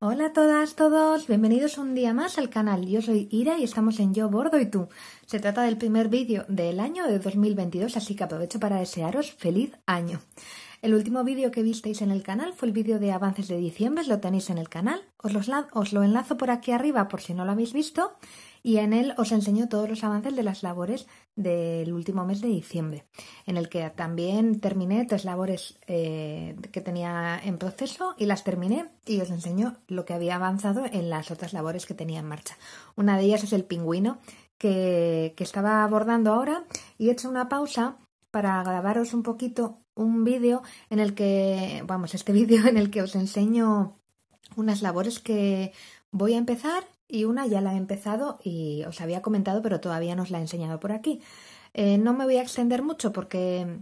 Hola a todas, todos, bienvenidos un día más al canal. Yo soy Ira y estamos en Yo Bordo y tú. Se trata del primer vídeo del año de 2022, así que aprovecho para desearos feliz año. El último vídeo que visteis en el canal fue el vídeo de avances de diciembre, lo tenéis en el canal. Os, os lo enlazo por aquí arriba por si no lo habéis visto y en él os enseño todos los avances de las labores del último mes de diciembre, en el que también terminé tres labores eh, que tenía en proceso y las terminé y os enseño lo que había avanzado en las otras labores que tenía en marcha. Una de ellas es el pingüino que, que estaba abordando ahora y he hecho una pausa para grabaros un poquito un vídeo en el que, vamos, este vídeo en el que os enseño unas labores que voy a empezar y una ya la he empezado y os había comentado, pero todavía no os la he enseñado por aquí. Eh, no me voy a extender mucho porque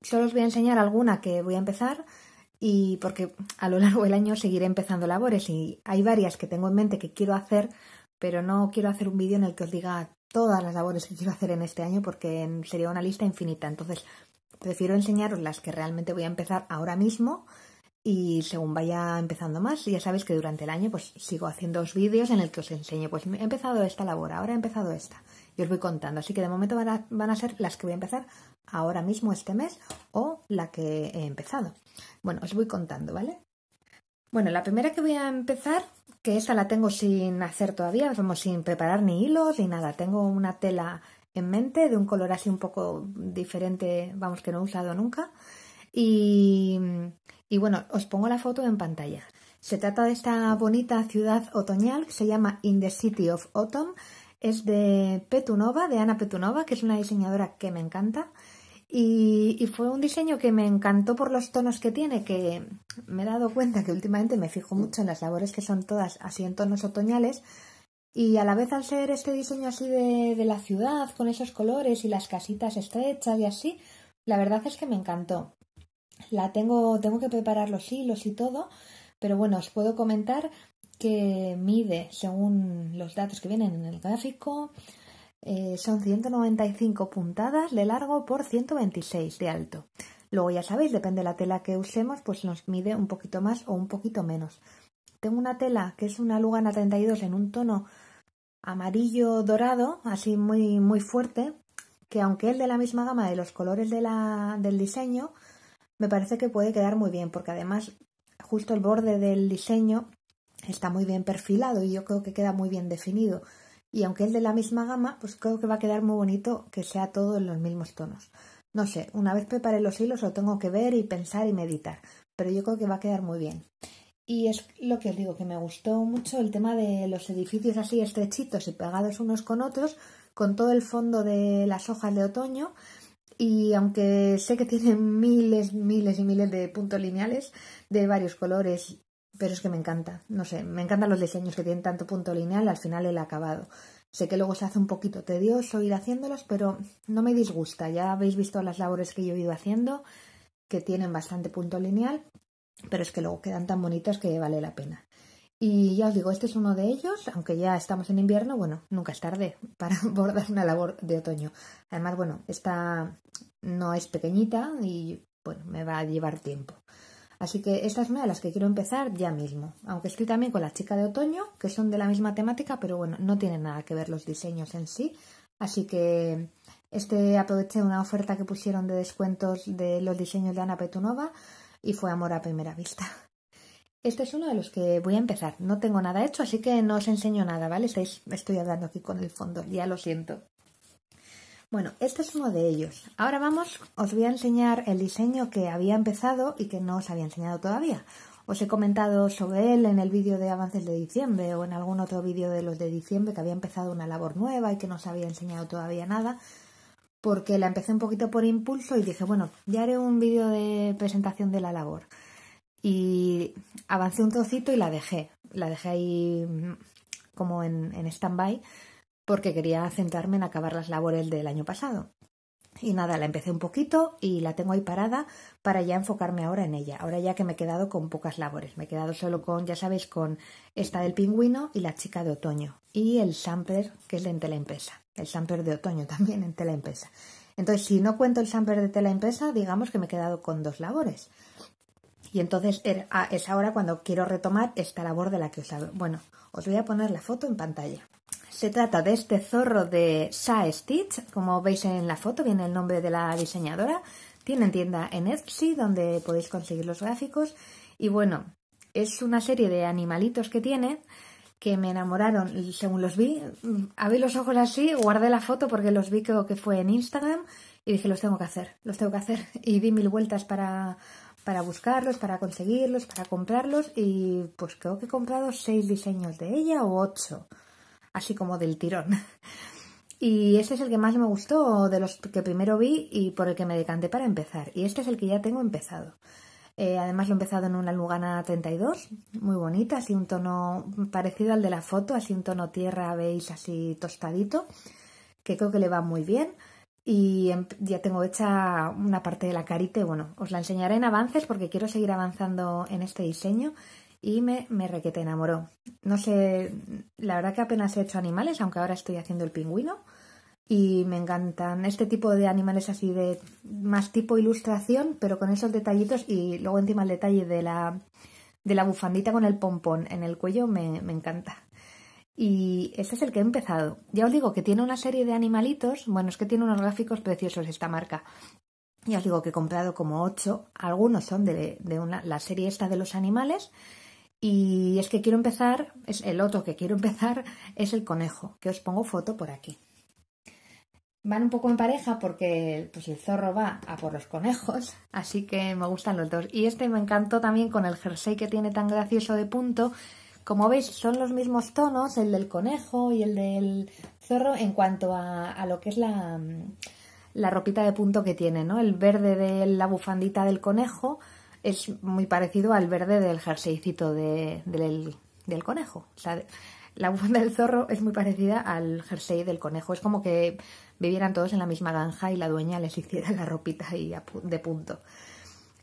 solo os voy a enseñar alguna que voy a empezar y porque a lo largo del año seguiré empezando labores y hay varias que tengo en mente que quiero hacer, pero no quiero hacer un vídeo en el que os diga todas las labores que quiero hacer en este año porque sería una lista infinita. Entonces, prefiero enseñaros las que realmente voy a empezar ahora mismo y según vaya empezando más, ya sabéis que durante el año pues sigo haciendo dos vídeos en el que os enseño, pues he empezado esta labor, ahora he empezado esta y os voy contando, así que de momento van a, van a ser las que voy a empezar ahora mismo este mes o la que he empezado. Bueno, os voy contando, ¿vale? Bueno, la primera que voy a empezar, que esta la tengo sin hacer todavía, vamos, sin preparar ni hilos ni nada, tengo una tela en mente de un color así un poco diferente, vamos, que no he usado nunca y y bueno, os pongo la foto en pantalla. Se trata de esta bonita ciudad otoñal que se llama In the City of Autumn. Es de Petunova, de Ana Petunova, que es una diseñadora que me encanta. Y, fue un diseño que me encantó por los tonos que tiene, que me he dado cuenta que últimamente me fijo mucho en las labores que son todas así en tonos otoñales. Y a la vez al ser este diseño así de, de la ciudad, con esos colores y las casitas estrechas y así, la verdad es que me encantó la tengo, tengo que preparar los hilos y todo, pero bueno, os puedo comentar que mide, según los datos que vienen en el gráfico, eh, son 195 puntadas de largo por 126 de alto. Luego ya sabéis, depende de la tela que usemos, pues nos mide un poquito más o un poquito menos. Tengo una tela que es una Lugana 32 en un tono amarillo dorado, así muy, muy fuerte, que aunque es de la misma gama de los colores de la, del diseño, me parece que puede quedar muy bien porque además justo el borde del diseño está muy bien perfilado y yo creo que queda muy bien definido. Y aunque es de la misma gama, pues creo que va a quedar muy bonito que sea todo en los mismos tonos. No sé, una vez preparé los hilos lo tengo que ver y pensar y meditar, pero yo creo que va a quedar muy bien. Y es lo que os digo, que me gustó mucho el tema de los edificios así estrechitos y pegados unos con otros, con todo el fondo de las hojas de otoño y aunque sé que tiene miles, miles y miles de puntos lineales de varios colores, pero es que me encanta, no sé, me encantan los diseños que tienen tanto punto lineal, al final el acabado. Sé que luego se hace un poquito tedioso ir haciéndolos, pero no me disgusta. Ya habéis visto las labores que yo he ido haciendo, que tienen bastante punto lineal, pero es que luego quedan tan bonitos que vale la pena. Y ya os digo, este es uno de ellos, aunque ya estamos en invierno, bueno, nunca es tarde para abordar una labor de otoño. Además, bueno, esta no es pequeñita y bueno, me va a llevar tiempo. Así que estas me una las que quiero empezar ya mismo, aunque estoy también con la chica de otoño, que son de la misma temática, pero bueno, no tienen nada que ver los diseños en sí. Así que este aproveché una oferta que pusieron de descuentos de los diseños de Ana Petunova y fue amor a primera vista. Este es uno de los que voy a empezar. No tengo nada hecho, así que no os enseño nada, ¿vale? estoy hablando aquí con el fondo, ya lo siento. Bueno, este es uno de ellos. Ahora vamos, os voy a enseñar el diseño que había empezado y que no os había enseñado todavía. Os he comentado sobre él en el vídeo de avances de diciembre o en algún otro vídeo de los de diciembre que había empezado una labor nueva y que no os había enseñado todavía nada porque la empecé un poquito por impulso y dije, bueno, ya haré un vídeo de presentación de la labor y avancé un trocito y la dejé. La dejé ahí mm, como en, en stand-by porque quería centrarme en acabar las labores del año pasado. Y nada, la empecé un poquito y la tengo ahí parada para ya enfocarme ahora en ella. Ahora ya que me he quedado con pocas labores. Me he quedado solo con, ya sabéis, con esta del pingüino y la chica de otoño. Y el samper, que es de tela impresa. El samper de otoño también en tela impresa. Entonces, si no cuento el samper de tela impresa, digamos que me he quedado con dos labores. Y entonces ah, es ahora cuando quiero retomar esta labor de la que os hablo. Bueno, os voy a poner la foto en pantalla. Se trata de este zorro de Sa Stitch, como veis en la foto viene el nombre de la diseñadora. Tiene tienda en Etsy donde podéis conseguir los gráficos y bueno, es una serie de animalitos que tiene que me enamoraron según los vi. Mm, abrí los ojos así, guardé la foto porque los vi creo que fue en Instagram y dije los tengo que hacer, los tengo que hacer y di mil vueltas para para buscarlos, para conseguirlos, para comprarlos y pues creo que he comprado seis diseños de ella o ocho, así como del tirón. Y este es el que más me gustó, de los que primero vi y por el que me decanté para empezar. Y este es el que ya tengo empezado. Eh, además lo he empezado en una Lugana 32, muy bonita, así un tono parecido al de la foto, así un tono tierra, veis, así tostadito, que creo que le va muy bien y em, ya tengo hecha una parte de la carita bueno, os la enseñaré en avances porque quiero seguir avanzando en este diseño y me, me requete enamoró. No sé, la verdad que apenas he hecho animales, aunque ahora estoy haciendo el pingüino y me encantan este tipo de animales así de más tipo ilustración, pero con esos detallitos y luego encima el detalle de la, de la bufandita con el pompón en el cuello me, me encanta. Y este es el que he empezado. Ya os digo que tiene una serie de animalitos, bueno, es que tiene unos gráficos preciosos esta marca. Ya os digo que he comprado como ocho, algunos son de, una, la serie esta de los animales. Y es que quiero empezar, es el otro que quiero empezar es el conejo, que os pongo foto por aquí. Van un poco en pareja porque pues, el zorro va a por los conejos, así que me gustan los dos. Y este me encantó también con el jersey que tiene tan gracioso de punto, como veis, son los mismos tonos, el del conejo y el del zorro, en cuanto a, lo que es mm, la, ropita de punto que tiene, ¿no? El verde de la bufandita del conejo es muy parecido al verde del jerseycito del, conejo. O sea, la bufanda del zorro es muy parecida al jersey del conejo. Es como que vivieran todos en la misma granja y la dueña les hiciera la ropita de punto.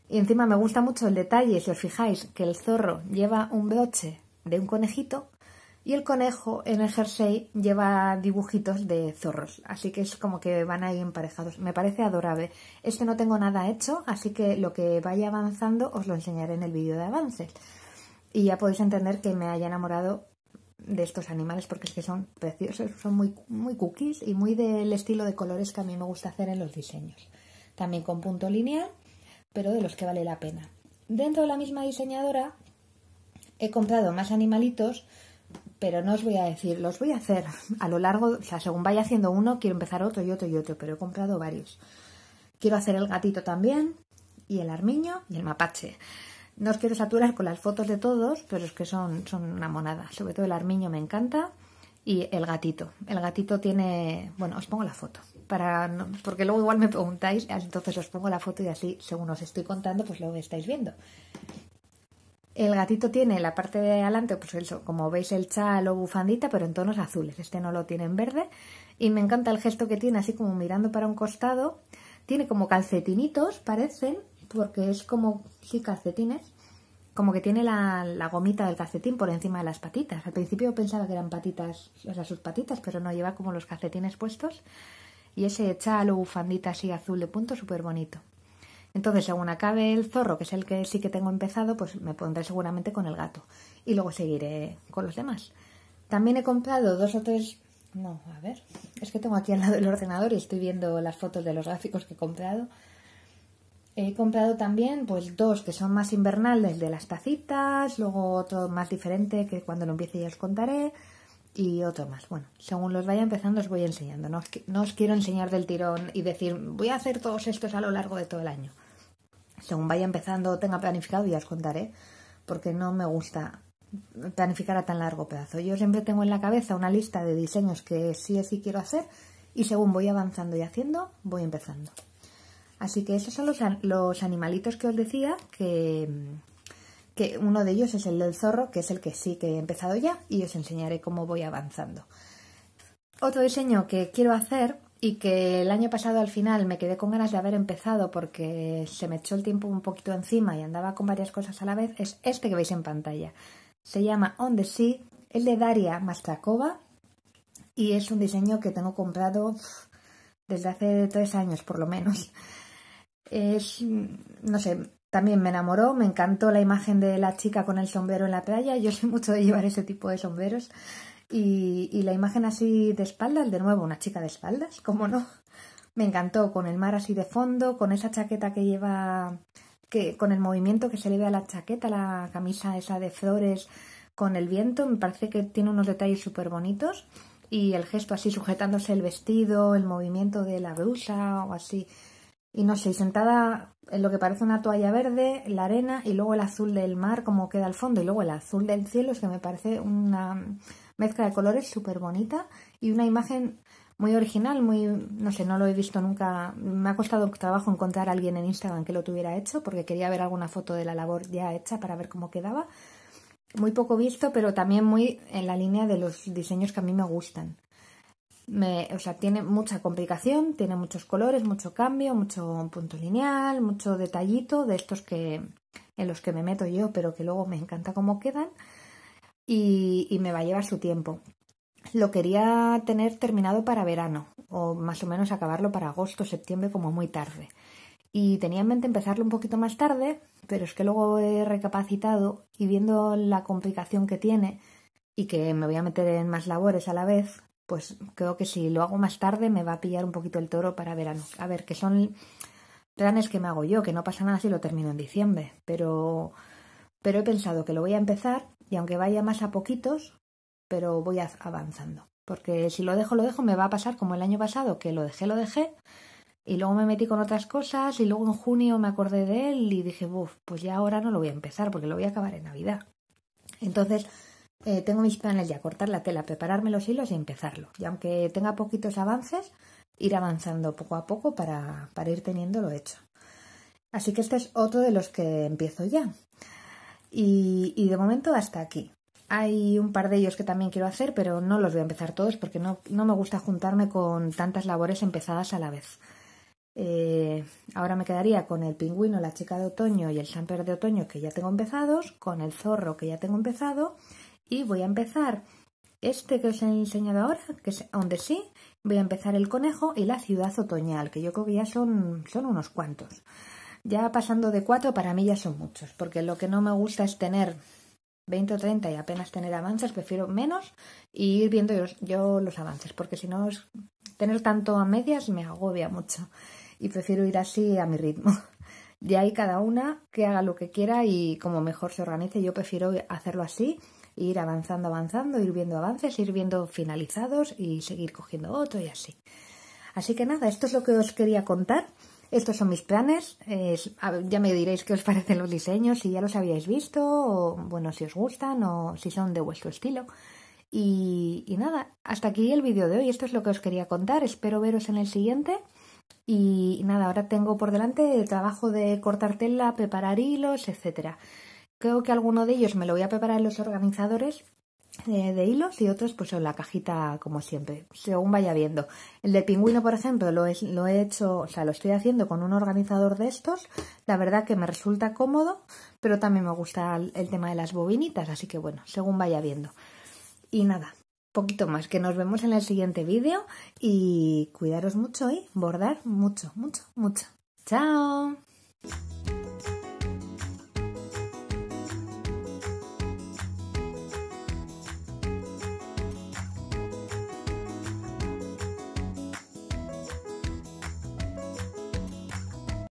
Y encima me gusta mucho el detalle, si os fijáis, que el zorro lleva un broche de un conejito y el conejo en el jersey lleva dibujitos de zorros, así que es como que van ahí emparejados. Me parece adorable. Este no tengo nada hecho, así que lo que vaya avanzando os lo enseñaré en el vídeo de avances. Y ya podéis entender que me haya enamorado de estos animales porque es que son preciosos, son muy, muy cookies y muy del estilo de colores que a mí me gusta hacer en los diseños. También con punto lineal, pero de los que vale la pena. Dentro de la misma diseñadora he comprado más animalitos, pero no os voy a decir, los voy a hacer a lo largo, o sea, según vaya haciendo uno, quiero empezar otro y otro y otro, pero he comprado varios. Quiero hacer el gatito también, y el armiño y el mapache. No os quiero saturar con las fotos de todos, pero es que son, son una monada. Sobre todo el armiño me encanta y el gatito. El gatito tiene... Bueno, os pongo la foto, para porque luego igual me preguntáis, entonces os pongo la foto y así, según os estoy contando, pues luego estáis viendo. El gatito tiene la parte de adelante, pues eso, como veis el chalo, bufandita, pero en tonos azules. Este no lo tiene en verde. Y me encanta el gesto que tiene, así como mirando para un costado. Tiene como calcetinitos, parecen, porque es como, sí, calcetines. Como que tiene la, la gomita del calcetín por encima de las patitas. Al principio pensaba que eran patitas, o sea, sus patitas, pero no, lleva como los calcetines puestos. Y ese chalo, bufandita así azul de punto, súper bonito. Entonces, según acabe el zorro, que es el que sí que tengo empezado, pues me pondré seguramente con el gato. Y luego seguiré con los demás. También he comprado dos o tres... No, a ver. Es que tengo aquí al lado el ordenador y estoy viendo las fotos de los gráficos que he comprado. He comprado también pues dos que son más invernales de las tacitas, luego otro más diferente que cuando lo empiece ya os contaré y otro más. Bueno, según los vaya empezando os voy enseñando. No no os quiero enseñar del tirón y decir voy a hacer todos estos a lo largo de todo el año según vaya empezando, tenga planificado, ya os contaré, porque no me gusta planificar a tan largo plazo. Yo siempre tengo en la cabeza una lista de diseños que sí o sí quiero hacer y según voy avanzando y haciendo, voy empezando. Así que esos son los, animalitos que os decía, que uno de ellos es el del zorro, que es el que sí que he empezado ya y os enseñaré cómo voy avanzando. Otro diseño que quiero hacer y que el año pasado al final me quedé con ganas de haber empezado porque se me echó el tiempo un poquito encima y andaba con varias cosas a la vez, es este que veis en pantalla. Se llama On the Sea, el de Daria Mastrakova y es un diseño que tengo comprado desde hace tres años por lo menos. Es, no sé, también me enamoró, me encantó la imagen de la chica con el sombrero en la playa, yo soy mucho de llevar ese tipo de sombreros y, la imagen así de espaldas, de nuevo, una chica de espaldas, cómo no. Me encantó, con el mar así de fondo, con esa chaqueta que lleva, que, con el movimiento que se le ve a la chaqueta, la camisa esa de flores, con el viento, me parece que tiene unos detalles súper bonitos. Y el gesto así sujetándose el vestido, el movimiento de la blusa o así. Y no sé, sentada en lo que parece una toalla verde, la arena y luego el azul del mar como queda al fondo y luego el azul del cielo, es que me parece una mezcla de colores súper bonita y una imagen muy original, muy, no sé, no lo he visto nunca. Me ha costado trabajo encontrar a alguien en Instagram que lo tuviera hecho porque quería ver alguna foto de la labor ya hecha para ver cómo quedaba. Muy poco visto, pero también muy en la línea de los diseños que a mí me gustan. o sea, tiene mucha complicación, tiene muchos colores, mucho cambio, mucho punto lineal, mucho detallito de estos que en los que me meto yo, pero que luego me encanta cómo quedan y, me va a llevar su tiempo. Lo quería tener terminado para verano o más o menos acabarlo para agosto, septiembre como muy tarde. Y tenía en mente empezarlo un poquito más tarde, pero es que luego he recapacitado y viendo la complicación que tiene y que me voy a meter en más labores a la vez, pues creo que si lo hago más tarde me va a pillar un poquito el toro para verano. A ver, que son planes que me hago yo, que no pasa nada si lo termino en diciembre, pero, pero he pensado que lo voy a empezar y aunque vaya más a poquitos, pero voy avanzando. Porque si lo dejo, lo dejo, me va a pasar como el año pasado, que lo dejé, lo dejé, y luego me metí con otras cosas, y luego en junio me acordé de él y dije, Buf, pues ya ahora no lo voy a empezar porque lo voy a acabar en Navidad. Entonces, eh, tengo mis planes ya, cortar la tela, prepararme los hilos y empezarlo. Y aunque tenga poquitos avances, ir avanzando poco a poco para, para ir teniéndolo hecho. Así que este es otro de los que empiezo ya. Y, de momento hasta aquí. Hay un par de ellos que también quiero hacer, pero no los voy a empezar todos porque no, me gusta juntarme con tantas labores empezadas a la vez. Eh, ahora me quedaría con el pingüino, la chica de otoño y el samper de otoño que ya tengo empezados, con el zorro que ya tengo empezado y voy a empezar este que os he enseñado ahora, que es donde sí, voy a empezar el conejo y la ciudad otoñal, que yo creo que ya son unos cuantos. Ya pasando de cuatro, para mí ya son muchos, porque lo que no me gusta es tener 20 o 30 y apenas tener avances, prefiero menos y ir viendo yo, los avances, porque si no, tener tanto a medias me agobia mucho y prefiero ir así a mi ritmo. De ahí cada una que haga lo que quiera y como mejor se organice, yo prefiero hacerlo así, ir avanzando, avanzando, ir viendo avances, ir viendo finalizados y seguir cogiendo otro y así. Así que nada, esto es lo que os quería contar. Estos son mis planes. ya me diréis qué os parecen los diseños, si ya los habíais visto, o bueno, si os gustan o si son de vuestro estilo. Y, nada, hasta aquí el vídeo de hoy. Esto es lo que os quería contar. Espero veros en el siguiente. Y nada, ahora tengo por delante el trabajo de cortar tela, preparar hilos, etcétera. Creo que alguno de ellos me lo voy a preparar en los organizadores de, hilos y otros pues en la cajita como siempre, según vaya viendo. El de pingüino, por ejemplo, lo he, hecho, o sea, lo estoy haciendo con un organizador de estos, la verdad que me resulta cómodo, pero también me gusta el tema de las bobinitas, así que bueno, según vaya viendo. Y nada, poquito más, que nos vemos en el siguiente vídeo y cuidaros mucho y bordar mucho, mucho, mucho. ¡Chao!